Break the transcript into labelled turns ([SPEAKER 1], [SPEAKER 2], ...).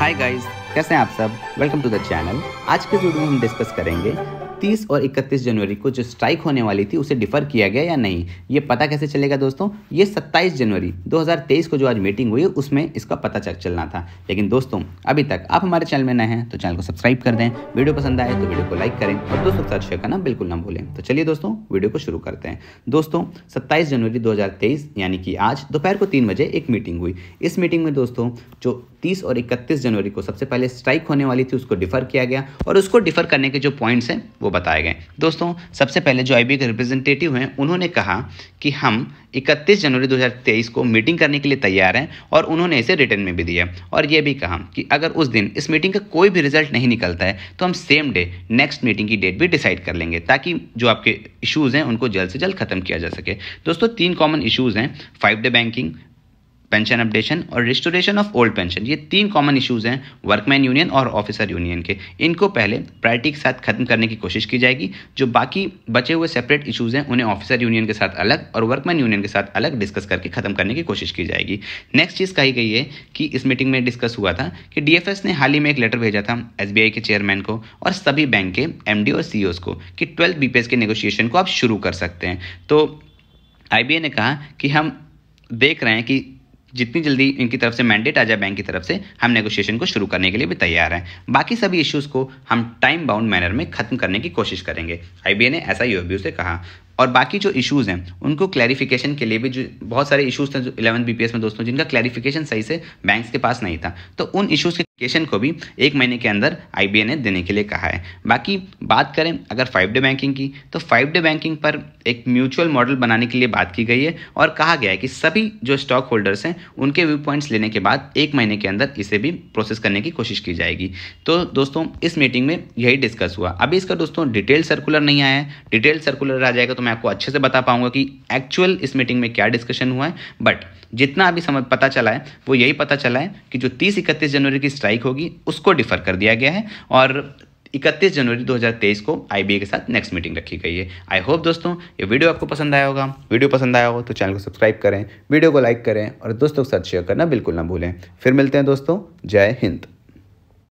[SPEAKER 1] hi guys कैसे हैं आप सब वेलकम टू द चैनल आज के वीडियो में हम डिस्कस करेंगे 30 और 31 जनवरी को जो स्ट्राइक होने वाली थी उसे डिफर किया गया या नहीं ये पता कैसे चलेगा दोस्तों ये 27 जनवरी 2023 को जो आज मीटिंग हुई उसमें इसका पता चल चलना था लेकिन दोस्तों अभी तक आप हमारे चैनल में नए हैं तो चैनल को सब्सक्राइब कर दें वीडियो पसंद आए तो वीडियो को लाइक करें और दोस्तों के साथ शेयर करना बिल्कुल ना भूलें तो चलिए दोस्तों वीडियो को शुरू करते हैं दोस्तों सत्ताईस जनवरी दो यानी कि आज दोपहर को तीन बजे एक मीटिंग हुई इस मीटिंग में दोस्तों जो तीस और इकतीस जनवरी को सबसे पहले स्ट्राइक होने वाली थी उसको डिफर किया गया और उसको डिफर करने के जो पॉइंट्स हैं वो बताए गए दोस्तों सबसे पहले जो आई के रिप्रेजेंटेटिव हैं उन्होंने कहा कि हम 31 जनवरी 2023 को मीटिंग करने के लिए तैयार हैं और उन्होंने इसे रिटर्न में भी दिया और ये भी कहा कि अगर उस दिन इस मीटिंग का कोई भी रिजल्ट नहीं निकलता है तो हम सेम डे नेक्स्ट मीटिंग की डेट भी डिसाइड कर लेंगे ताकि जो आपके इशूज़ हैं उनको जल्द से जल्द खत्म किया जा सके दोस्तों तीन कॉमन इशूज़ हैं five day banking pension updation और रिस्टोरेशन ऑफ ओल्ड पेंशन ये तीन कॉमन इश्यूज हैं वर्कमैन यूनियन और ऑफिसर यूनियन के इनको पहले प्रायरिटी के साथ खत्म करने की कोशिश की जाएगी जो बाकी बचे हुए सेपरेट इशूज हैं उन्हें ऑफिसर यूनियन के साथ अलग और वर्कमैन यूनियन के साथ अलग डिस्कस करके खत्म करने की कोशिश की जाएगी नेक्स्ट चीज़ कही गई है कि इस मीटिंग में डिस्कस हुआ था कि डी ने हाल ही में एक लेटर भेजा था एस के चेयरमैन को और सभी बैंक के एम और सी e को कि ट्वेल्थ बी के नेगोशिएशन को आप शुरू कर सकते हैं तो आई ने कहा कि हम देख रहे हैं कि जितनी जल्दी इनकी तरफ से मैंडेट आ जाए बैंक की तरफ से हम नेगोशिएशन को शुरू करने के लिए भी तैयार हैं बाकी सभी इश्यूज़ को हम टाइम बाउंड मैनर में खत्म करने की कोशिश करेंगे आई ने ऐसा यू से कहा और बाकी जो इश्यूज़ हैं उनको क्लैरिफिकेशन के लिए भी जो बहुत सारे इश्यूज़ थे जो इलेवन बी में दोस्तों जिनका क्लैरिफिकेशन सही से बैंक के पास नहीं था तो उन इश्यूज़ के केशन को भी एक महीने के अंदर आई ने देने के लिए कहा है बाकी बात करें अगर फाइव डे बैंकिंग की तो फाइव डे बैंकिंग पर एक म्यूचुअल मॉडल बनाने के लिए बात की गई है और कहा गया है कि सभी जो स्टॉक होल्डर्स हैं उनके व्यू पॉइंट्स लेने के बाद एक महीने के अंदर इसे भी प्रोसेस करने की कोशिश की जाएगी तो दोस्तों इस मीटिंग में यही डिस्कस हुआ अभी इसका दोस्तों डिटेल सर्कुलर नहीं आया है डिटेल सर्कुलर आ जाएगा तो मैं आपको अच्छे से बता पाऊंगा कि एक्चुअल इस मीटिंग में क्या डिस्कशन हुआ है बट जितना अभी समझ पता चला है वो यही पता चला है कि जो तीस इकतीस जनवरी की स्ट्राइक स्ट्राइक होगी उसको डिफर कर दिया गया है और 31 जनवरी 2023 को आई के साथ नेक्स्ट मीटिंग रखी गई है आई होप दोस्तों ये वीडियो आपको पसंद आया होगा वीडियो पसंद आया हो तो चैनल को सब्सक्राइब करें वीडियो को लाइक करें और दोस्तों के साथ शेयर करना बिल्कुल ना भूलें फिर मिलते हैं दोस्तों जय हिंद